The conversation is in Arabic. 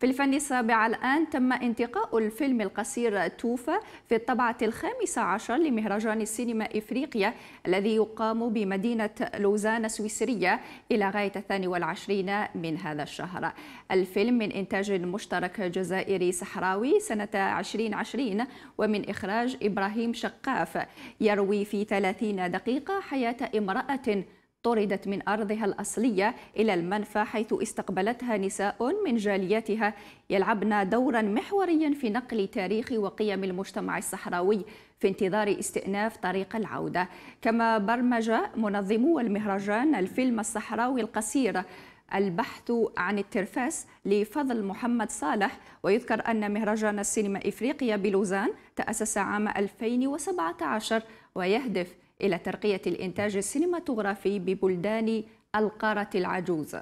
في الفن السابع الآن تم انتقاء الفيلم القصير توفى في الطبعة الخامسة عشر لمهرجان السينما إفريقيا الذي يقام بمدينة لوزان السويسرية إلى غاية الثاني والعشرين من هذا الشهر الفيلم من إنتاج مشترك جزائري صحراوي سنة 2020 ومن إخراج إبراهيم شقاف يروي في 30 دقيقة حياة امرأة طردت من أرضها الأصلية إلى المنفى حيث استقبلتها نساء من جالياتها يلعبن دورا محوريا في نقل تاريخ وقيم المجتمع الصحراوي في انتظار استئناف طريق العودة كما برمج منظمو المهرجان الفيلم الصحراوي القصير البحث عن الترفاس لفضل محمد صالح ويذكر أن مهرجان السينما إفريقيا بلوزان تأسس عام 2017 ويهدف إلى ترقية الإنتاج السينماتوغرافي ببلدان القارة العجوز